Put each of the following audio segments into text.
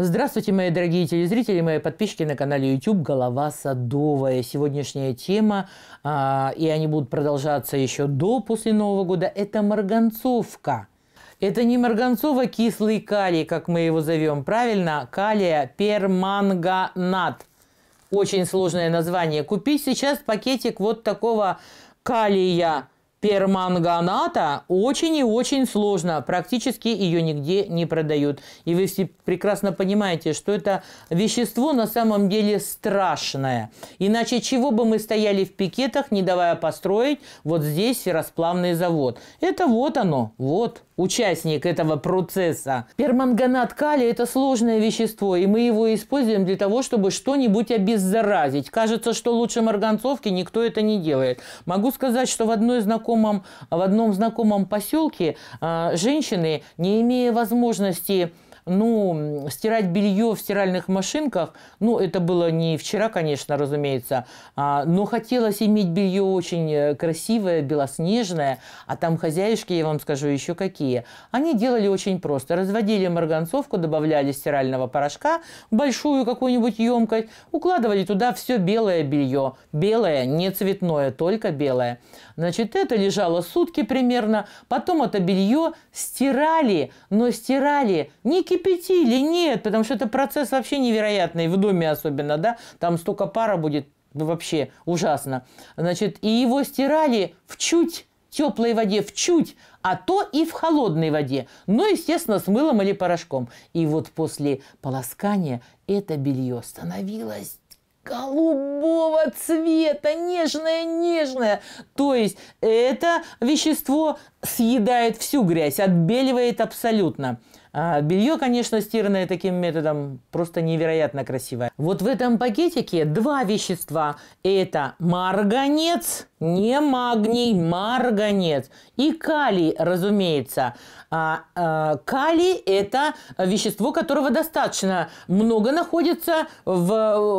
Здравствуйте, мои дорогие телезрители, мои подписчики на канале YouTube «Голова садовая». Сегодняшняя тема, а, и они будут продолжаться еще до, после Нового года, это марганцовка. Это не марганцова кислый калий, как мы его зовем, правильно? Калия перманганат. Очень сложное название. Купить сейчас пакетик вот такого калия – перманганата очень и очень сложно. Практически ее нигде не продают. И вы все прекрасно понимаете, что это вещество на самом деле страшное. Иначе чего бы мы стояли в пикетах, не давая построить вот здесь расплавный завод. Это вот оно, вот участник этого процесса. Перманганат калия – это сложное вещество, и мы его используем для того, чтобы что-нибудь обеззаразить. Кажется, что лучше марганцовки никто это не делает. Могу сказать, что в, одной знакомом, в одном знакомом поселке э, женщины, не имея возможности ну, стирать белье в стиральных машинках, ну, это было не вчера, конечно, разумеется, а, но хотелось иметь белье очень э, красивое, белоснежное, а там хозяюшки, я вам скажу, еще какие. Они делали очень просто. Разводили марганцовку, добавляли стирального порошка, большую какую-нибудь емкость, укладывали туда все белое белье. Белое, не цветное, только белое. Значит, это лежало сутки примерно, потом это белье стирали, но стирали не кипятили, кипяти или нет, потому что это процесс вообще невероятный, в доме особенно, да, там столько пара будет, ну, вообще ужасно. Значит, и его стирали в чуть теплой воде, в чуть, а то и в холодной воде, но, ну, естественно, с мылом или порошком. И вот после полоскания это белье становилось голубого цвета, нежное-нежное. То есть это вещество съедает всю грязь, отбеливает абсолютно. А белье, конечно, стиранное таким методом просто невероятно красивое. Вот в этом пакетике два вещества. Это марганец, не магний, марганец. И калий, разумеется. А, а, калий – это вещество, которого достаточно много находится в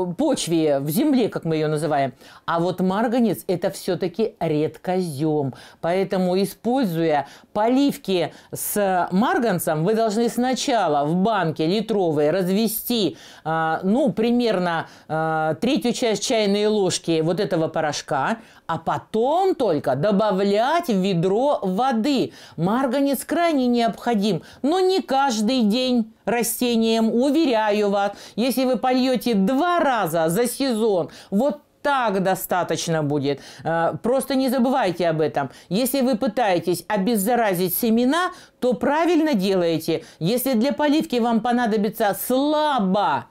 э, почве, в земле, как мы ее называем. А вот марганец – это все-таки редкозем. Поэтому, используя поливки с марганцем, вы должны сначала в банке литровой развести, а, ну, примерно а, третью часть чайной ложки вот этого порошка, а потом только добавлять в ведро воды. Марганец крайне необходим, но не каждый день растениям, уверяю вас. Если вы польете два раза за сезон, вот так достаточно будет. Э, просто не забывайте об этом. Если вы пытаетесь обеззаразить семена, то правильно делаете. Если для поливки вам понадобится слабо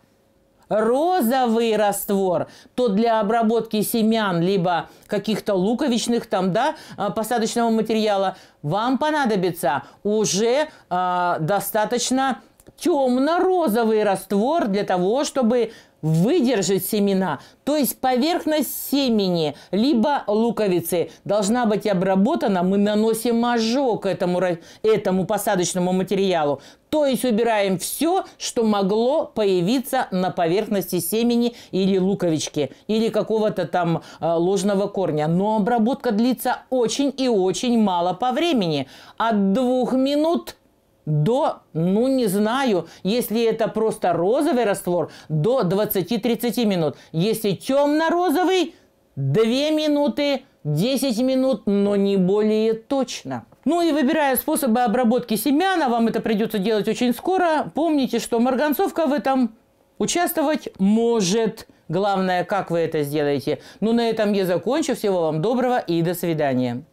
розовый раствор, то для обработки семян, либо каких-то луковичных там, да, э, посадочного материала, вам понадобится уже э, достаточно темно-розовый раствор для того, чтобы выдержать семена, то есть поверхность семени, либо луковицы должна быть обработана, мы наносим ожог этому, этому посадочному материалу, то есть убираем все, что могло появиться на поверхности семени или луковички, или какого-то там э, ложного корня. Но обработка длится очень и очень мало по времени, от двух минут до, ну не знаю, если это просто розовый раствор, до 20-30 минут. Если темно-розовый, 2 минуты, 10 минут, но не более точно. Ну и выбирая способы обработки семян, а вам это придется делать очень скоро, помните, что марганцовка в этом участвовать может. Главное, как вы это сделаете. Ну на этом я закончу. Всего вам доброго и до свидания.